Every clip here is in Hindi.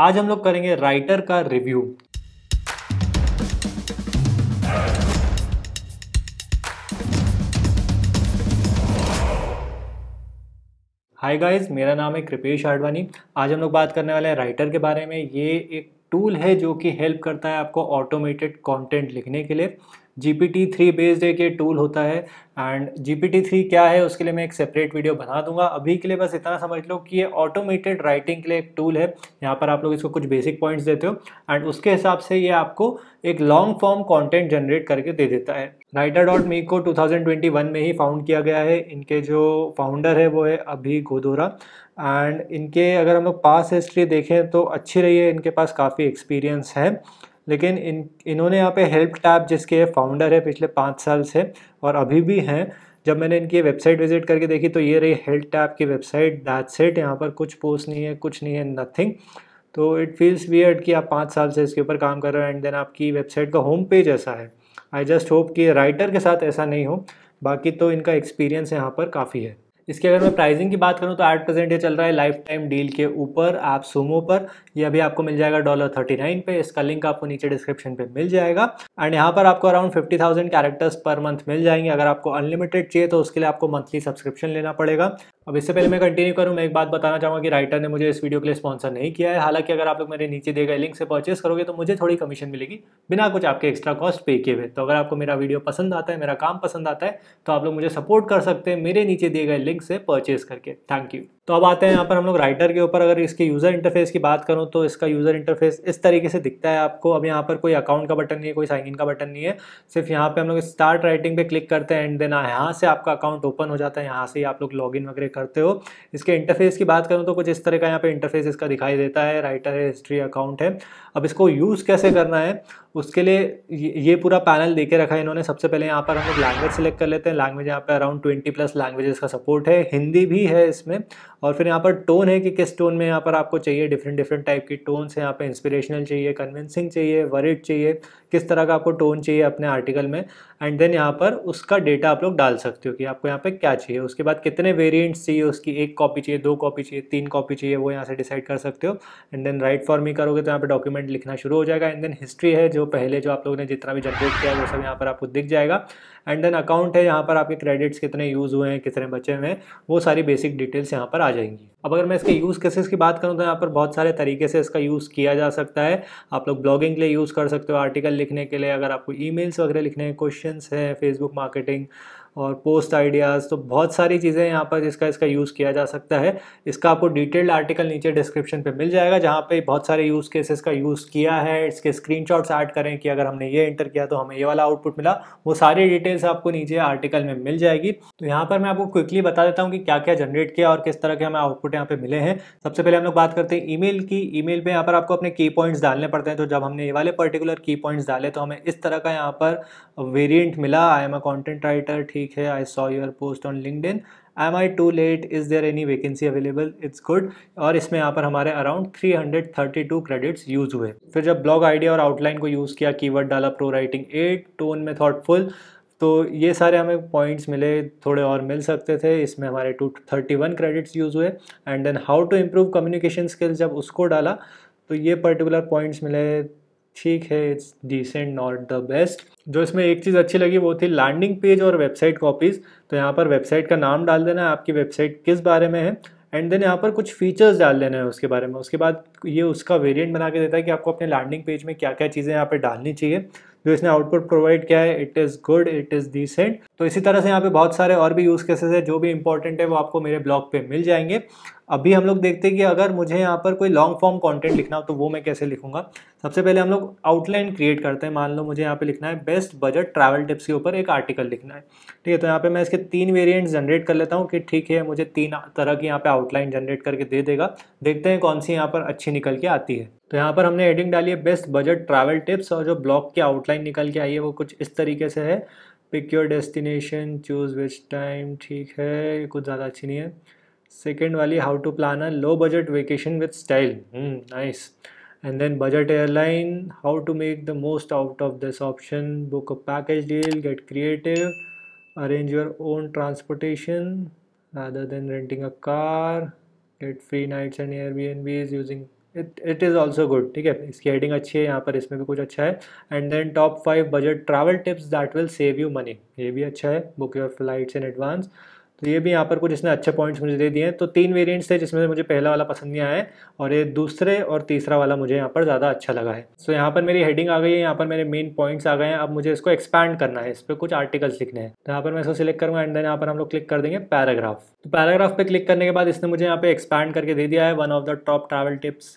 आज हम लोग करेंगे राइटर का रिव्यू हाय गाइस मेरा नाम है कृपेश आडवाणी आज हम लोग बात करने वाले हैं राइटर के बारे में ये एक टूल है जो कि हेल्प करता है आपको ऑटोमेटेड कंटेंट लिखने के लिए G P T three based एक ये टूल होता है and G P T three क्या है उसके लिए मैं एक सेपरेट वीडियो बना दूंगा अभी के लिए बस इतना समझ लो कि ये ऑटोमेटेड राइटिंग के लिए एक टूल है यहाँ पर आप लोग इसको कुछ बेसिक पॉइंट्स देते हो एंड उसके हिसाब से ये आपको एक लॉन्ग फॉर्म कॉन्टेंट जनरेट करके दे देता है राइटर डॉट मी को 2021 में ही फाउंड किया गया है इनके जो फाउंडर है वो है अभी गोदोरा एंड इनके अगर हम लोग पास हिस्ट्री देखें तो अच्छी रही है इनके पास काफ़ी एक्सपीरियंस है लेकिन इन इन्होंने यहाँ पे हेल्प टैब जिसके फाउंडर है पिछले पाँच साल से और अभी भी हैं जब मैंने इनकी वेबसाइट विजिट करके देखी तो ये रही हेल्प टैब की वेबसाइट दैट सेट यहाँ पर कुछ पोस्ट नहीं है कुछ नहीं है नथिंग तो इट फील्स वियर्ड कि आप पाँच साल से इसके ऊपर काम कर रहे हो एंड देन आपकी वेबसाइट का होम पेज ऐसा है आई जस्ट होप कि राइटर के साथ ऐसा नहीं हो बाकी तो इनका एक्सपीरियंस यहाँ पर काफ़ी है इसके अगर मैं प्राइसिंग की बात करूँ तो एट प्रेजेंट ये चल रहा है लाइफ टाइम डील के ऊपर आप सुमो पर ये अभी आपको मिल जाएगा डॉलर थर्टी नाइन पे इसका लिंक आपको नीचे डिस्क्रिप्शन पे मिल जाएगा एंड यहाँ पर आपको around fifty thousand characters per month मिल जाएंगे अगर आपको अनलिमिटेड चाहिए तो उसके लिए आपको मंथली सब्सक्रिप्शन लेना पड़ेगा अब इससे पहले मैं कंटिन्यू करूँ मैं एक बात बताना चाहूँगा कि राइटर ने मुझे इस वीडियो के लिए स्पॉन्सर नहीं किया है हालांकि अगर आप लोग मेरे नीचे दिए गए लिंक से परचेस करोगे तो मुझे थोड़ी कमीशन मिलेगी बिना कुछ आपके एक्स्ट्रा कॉस्ट पे किए हुए तो अगर आपको मेरा वीडियो पसंद आता है मेरा काम पसंद आता है तो आप लोग मुझे सपोर्ट कर सकते हैं मेरे नीचे दिए गए लिंक से परचेस करके थैंक यू तो अब आते हैं यहाँ पर हम लोग राइटर के ऊपर अगर इसके यूज़र इंटरफेस की बात करूँ तो इसका यूज़र इंटरफेस इस तरीके से दिखता है आपको अब यहाँ पर कोई अकाउंट का बटन नहीं है कोई साइन इन का बटन नहीं है सिर्फ यहाँ पे हम लोग स्टार्ट राइटिंग पे क्लिक करते हैं एंड देना यहाँ से आपका अकाउंट ओपन हो जाता है यहाँ से ही आप लोग लॉग वगैरह करते हो इसके इंटरफेस की बात करूँ तो कुछ इस तरह का यहाँ पर इंटरफेस इसका दिखाई देता है राइटर है हिस्ट्री अकाउंट है अब इसको यूज़ कैसे करना है उसके लिए ये पूरा पैनल दे रखा है इन्होंने सबसे पहले यहाँ पर हम लोग लैंग्वेज सेलेक्ट कर लेते हैं लैंग्वेज यहाँ पर अराउंड ट्वेंटी प्लस लैंग्वेजेस का सपोर्ट है हिंदी भी है इसमें और फिर यहाँ पर टोन है कि किस टोन में यहाँ पर आपको चाहिए डिफरेंट डिफरेंट टाइप की टोन्स हैं यहाँ पर इंस्पिरेशनल चाहिए कन्विंसिंग चाहिए वरिड चाहिए किस तरह का आपको टोन चाहिए अपने आर्टिकल में एंड देन यहाँ पर उसका डेटा आप लोग डाल सकते हो कि आपको यहाँ पर क्या चाहिए उसके बाद कितने वेरियंट्स चाहिए उसकी एक कॉपी चाहिए दो कॉपी चाहिए तीन कॉपी चाहिए वो यहाँ से डिसाइड कर सकते हो and then write for me करोगे तो यहाँ पर डॉक्यूमेंट लिखना शुरू हो जाएगा एंड देन हिस्ट्री है जो पहले जो आप लोगों ने जितना भी जनरेट किया है वो सब यहाँ पर आपको दिख जाएगा एंड देन अकाउंट है यहाँ पर आपके क्रेडिट्स कितने यूज़ हुए हैं कितने बचे हुए हैं वो सारी बेसिक डिटेल्स यहाँ पर आ जाएंगी अब अगर मैं इसके यूज़ केसेस की बात करूँ तो यहाँ पर बहुत सारे तरीके से इसका यूज़ किया जा सकता है आप लोग ब्लॉगिंग के लिए यूज़ कर सकते हो आर्टिकल लिखने के लिए अगर आपको ईमेल्स वगैरह लिखने हैं क्वेश्चंस हैं फेसबुक मार्केटिंग और पोस्ट आइडियाज़ तो बहुत सारी चीज़ें यहाँ पर जिसका इसका यूज़ किया जा सकता है इसका आपको डिटेल्ड आर्टिकल नीचे डिस्क्रिप्शन पे मिल जाएगा जहाँ पे बहुत सारे यूज़ केसेस का यूज़ किया है इसके स्क्रीनशॉट्स ऐड करें कि अगर हमने ये एंटर किया तो हमें ये वाला आउटपुट मिला वो सारी डिटेल्स आपको नीचे आर्टिकल में मिल जाएगी तो यहाँ पर मैं आपको क्विकली बता देता हूँ कि क्या क्या जनरेट किया और किस तरह के हमें आउटपुट यहाँ पर मिले हैं सबसे पहले हम लोग बात करते हैं मेल की ई मेल यहाँ पर आपको अपने की पॉइंट्स डालने पड़ते हैं तो जब हमने ये वाले पर्टिकुलर की पॉइंट्स डाले तो हमें इस तरह का यहाँ पर वेरियंट मिला I am a content writer ठीक ठीक है I saw your post on LinkedIn am I too late is there any vacancy available it's good और इसमें यहाँ पर हमारे अराउंड 332 क्रेडिट्स यूज़ हुए फिर जब ब्लॉग आइडिया और आउटलाइन को यूज़ किया कीवर्ड डाला प्रो राइटिंग एट टोन में थॉटफुल तो ये सारे हमें पॉइंट्स मिले थोड़े और मिल सकते थे इसमें हमारे two thirty one credits use हुए and then how to improve communication skills जब उसको डाला तो ये पर्टिकुलर पॉइंट्स मिले ठीक है it's decent not the best जो इसमें एक चीज़ अच्छी लगी वो थी लैंडिंग पेज और वेबसाइट कॉपीज़ तो यहाँ पर वेबसाइट का नाम डाल देना है आपकी वेबसाइट किस बारे में है एंड देन यहाँ पर कुछ फीचर्स डाल देना है उसके बारे में उसके बाद ये उसका वेरिएंट बना के देता है कि आपको अपने लैंडिंग पेज में क्या क्या चीज़ें यहाँ पे डालनी चाहिए जो इसने आउटपुट प्रोवाइड किया है it is good it is decent तो इसी तरह से यहाँ पे बहुत सारे और भी यूज़ केसेस है जो भी इंपॉर्टेंट है वो आपको मेरे ब्लॉग पे मिल जाएंगे अभी हम लोग देखते हैं कि अगर मुझे यहाँ पर कोई लॉन्ग फॉर्म कंटेंट लिखना हो तो वो मैं कैसे लिखूंगा सबसे पहले हम लोग आउटलाइन क्रिएट करते हैं मान लो मुझे यहाँ पे लिखना है बेस्ट बजट ट्रैवल टिप्स के ऊपर एक आर्टिकल लिखना है ठीक है तो यहाँ पे मैं इसके तीन वेरियंट जनरेट कर लेता हूँ कि ठीक है मुझे तीन तरह की यहाँ पे आउटलाइन जनरेट करके दे देगा देखते हैं कौन सी यहाँ पर अच्छी अच्छी निकल के आती है तो यहाँ पर हमने हेडिंग डाली है बेस्ट बजट ट्रैवल टिप्स और जो ब्लॉग की आउटलाइन निकल के आई है वो कुछ इस तरीके से है pick your destination choose which time ठीक है कुछ ज़्यादा अच्छी नहीं है सेकेंड वाली how to plan a low budget vacation with style nice and then budget airline how to make the most out of this option book package deal get creative arrange your own transportation other than renting a car get free nights and Airbnbs using it is also good ठीक है इसकी हेडिंग अच्छी है यहाँ पर इसमें भी कुछ अच्छा है and then top five budget travel tips that will save you money ये भी अच्छा है book your flights in advance तो ये भी यहाँ पर कुछ इसने अच्छे पॉइंट्स मुझे दे दिए हैं तो तीन वेरिएंट्स थे जिसमें से मुझे पहला वाला पसंद नहीं आया और ये दूसरे और तीसरा वाला मुझे यहाँ पर ज़्यादा अच्छा लगा है सो so, यहाँ पर मेरी हेडिंग आ गई है यहाँ पर मेरे मेन पॉइंट्स आ गए हैं अब मुझे इसको एक्सपैंड करना है इस पर कुछ आर्टिकल्स लिखने हैं तो यहाँ पर मैं इसको सिलेक्ट करूँगा एंड देन यहाँ पर हम लोग क्लिक कर देंगे पैराग्राफ तो पैराग्राफ पे क्लिक करने के बाद इसने मुझे यहाँ पर एक्सपैंड करके दे दिया है one of the top travel tips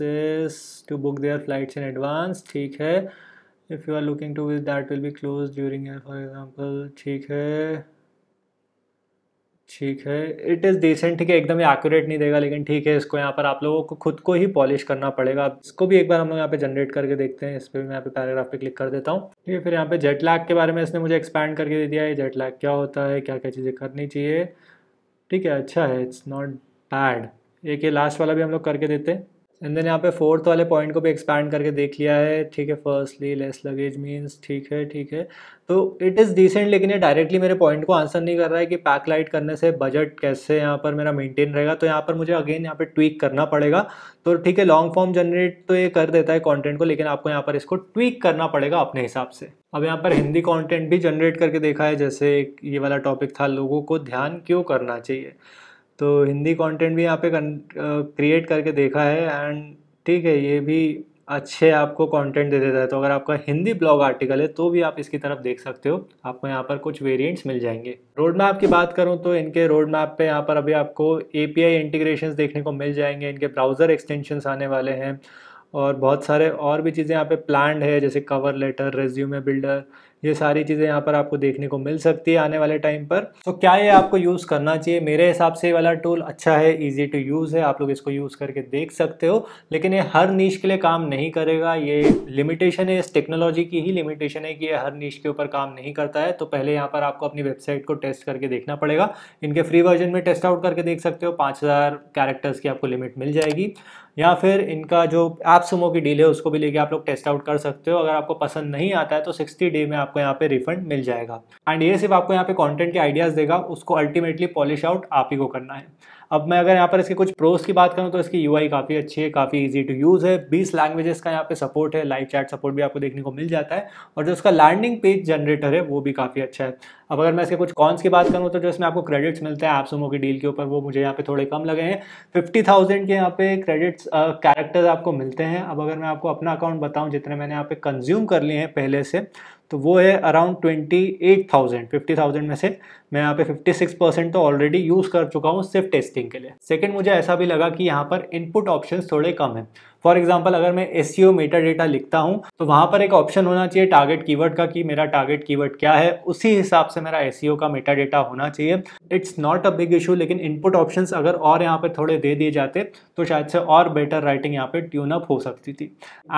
to book their flights in advance ठीक है if you are looking to with that will be close during for example ठीक है ठीक है इट इज़ डिसेंट ठीक है एकदम ही एक्यूरेट नहीं देगा लेकिन ठीक है इसको यहाँ पर आप लोगों को खुद को ही पॉलिश करना पड़ेगा इसको भी एक बार हम लोग यहाँ पे जनरेट करके देखते हैं इस पर भी मैं यहाँ पे पैराग्राफ पे क्लिक कर देता हूँ ठीक है फिर यहाँ पे जेट लैग के बारे में इसने मुझे एक्सपैंड करके दे दिया है जेट लैग क्या होता है क्या क्या चीज़ें करनी चाहिए ठीक है अच्छा है इट्स नॉट बैड एक ये लास्ट वाला भी हम लोग करके देते हैं एंड देन यहाँ पे फोर्थ वाले पॉइंट को भी एक्सपैंड करके देख लिया है ठीक है फर्स्टली लेस लगेज मीन्स ठीक है ठीक है तो इट इज़ डिसेंट लेकिन ये डायरेक्टली मेरे पॉइंट को आंसर नहीं कर रहा है कि पैक लाइट करने से बजट कैसे यहाँ पर मेरा मेंटेन रहेगा तो यहाँ पर मुझे अगेन यहाँ पे ट्वीक करना पड़ेगा तो ठीक है लॉन्ग फॉर्म जनरेट तो ये कर देता है कॉन्टेंट को लेकिन आपको यहाँ पर इसको ट्वीक करना पड़ेगा अपने हिसाब से अब यहाँ पर हिंदी कॉन्टेंट भी जनरेट करके देखा है जैसे ये वाला टॉपिक था लोगों को ध्यान क्यों करना चाहिए तो हिंदी कंटेंट भी यहाँ पे क्रिएट करके देखा है एंड ठीक है ये भी अच्छे आपको कंटेंट दे देता है तो अगर आपका हिंदी ब्लॉग आर्टिकल है तो भी आप इसकी तरफ देख सकते हो आपको यहाँ पर कुछ वेरिएंट्स मिल जाएंगे रोड मैप की बात करूँ तो इनके रोड मैप पे यहाँ पर अभी आपको ए पी देखने को मिल जाएंगे इनके ब्राउज़र एक्सटेंशंस आने वाले हैं और बहुत सारे और भी चीज़ें यहाँ पे प्लान है जैसे कवर लेटर रेज्यूमे बिल्डर ये सारी चीज़ें यहाँ पर आपको देखने को मिल सकती है आने वाले टाइम पर तो क्या ये आपको यूज़ करना चाहिए मेरे हिसाब से वाला टूल अच्छा है ईजी टू यूज़ है आप लोग इसको यूज़ करके देख सकते हो लेकिन ये हर नीच के लिए काम नहीं करेगा ये लिमिटेशन है इस टेक्नोलॉजी की ही लिमिटेशन है कि ये हर नीच के ऊपर काम नहीं करता है तो पहले यहाँ पर आपको अपनी वेबसाइट को टेस्ट करके देखना पड़ेगा इनके फ्री वर्जन में टेस्ट आउट करके देख सकते हो पाँच कैरेक्टर्स की आपको लिमिट मिल जाएगी या फिर इनका जो ऐप सुमो की डील है उसको भी लेके आप लोग टेस्ट आउट कर सकते हो अगर आपको पसंद नहीं आता है तो सिक्सटी डे में आप आपको यहाँ पे रिफंड मिल जाएगा एंड ये सिर्फ आपको यहाँ पे कंटेंट के आइडियाज़ देगा उसको अल्टीमेटली पॉलिश आउट आप ही को करना है अब मैं अगर यहाँ पर इसके कुछ प्रोस की बात करूँ तो इसकी यू काफ़ी अच्छी है काफ़ी इजी टू यूज़ है बीस लैंग्वेजेस का यहाँ पे सपोर्ट है लाइव चैट सपोर्ट भी आपको देखने को मिल जाता है और जो उसका लैंडिंग पेज जनरेटर है वो भी काफ़ी अच्छा है अब अगर मैं इसके कुछ कॉन्स की बात करूँ तो जो इसमें आपको क्रेडिट्स मिलते हैं ऐप्सोमो की डील के ऊपर वो मुझे यहाँ पे थोड़े कम लगे हैं फिफ्टी के यहाँ पे क्रेडिट्स कैरेक्टर्स आपको मिलते हैं अब अगर मैं आपको अपना अकाउंट बताऊँ जितने मैंने यहाँ पे कंज्यूम कर लिए हैं पहले से तो वो है around twenty eight thousand fifty thousand में से मैं यहाँ पे फिफ्टी सिक्स परसेंट तो ऑलरेडी यूज़ कर चुका हूँ सिर्फ टेस्टिंग के लिए सेकेंड मुझे ऐसा भी लगा कि यहाँ पर इनपुट ऑप्शन थोड़े कम हैं फॉर एग्जाम्पल अगर मैं S C O meta data लिखता हूँ तो वहाँ पर एक ऑप्शन होना चाहिए टारगेट कीवर्ड का कि मेरा टारगेट कीवर्ड क्या है उसी हिसाब से मेरा एस सी ओ का मेटा डेटा होना चाहिए it's not a big issue लेकिन इनपुट ऑप्शन अगर और यहाँ पर थोड़े दे दिए जाते तो शायद से और बेटर राइटिंग यहाँ पर ट्यून अप हो सकती थी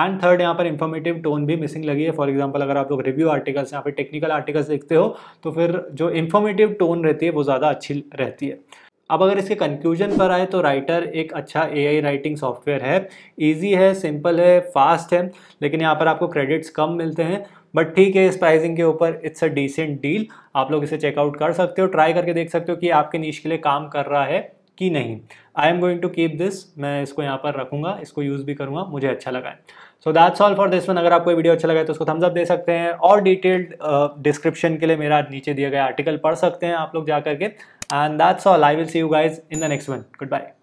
एंड थर्ड यहाँ पर इंफॉर्मेटिव टोन भी मिसिंग लगी है फॉर एग्जाम्पल अगर आप लोग रिव्यू आर्टिकल्स यहाँ पर टेक्निकल आर्टिकल्स लिखते हो तो फिर जो इन्फॉर्मेटिव टोन रहती है वो ज़्यादा अच्छी रहती है अब अगर इसके कंक्लूजन पर आए तो राइटर एक अच्छा एआई राइटिंग सॉफ्टवेयर है इजी है सिंपल है फास्ट है लेकिन यहाँ पर आपको क्रेडिट्स कम मिलते हैं बट ठीक है इस प्राइसिंग के ऊपर इट्स अ डिसेंट डील आप लोग इसे चेकआउट कर सकते हो ट्राई करके देख सकते हो कि आपके नीच के लिए काम कर रहा है कि नहीं I am going to keep this मैं इसको यहाँ पर रखूँगा इसको यूज़ भी करूँगा मुझे अच्छा लगा है so that's all for this one अगर आपको वीडियो अच्छा लगा है तो उसको थम्सअप दे सकते हैं और डिटेल्ड डिस्क्रिप्शन के लिए मेरा नीचे दिया गया आर्टिकल पढ़ सकते हैं आप लोग जा करके And that's all. I will see you guys in the next one. Goodbye.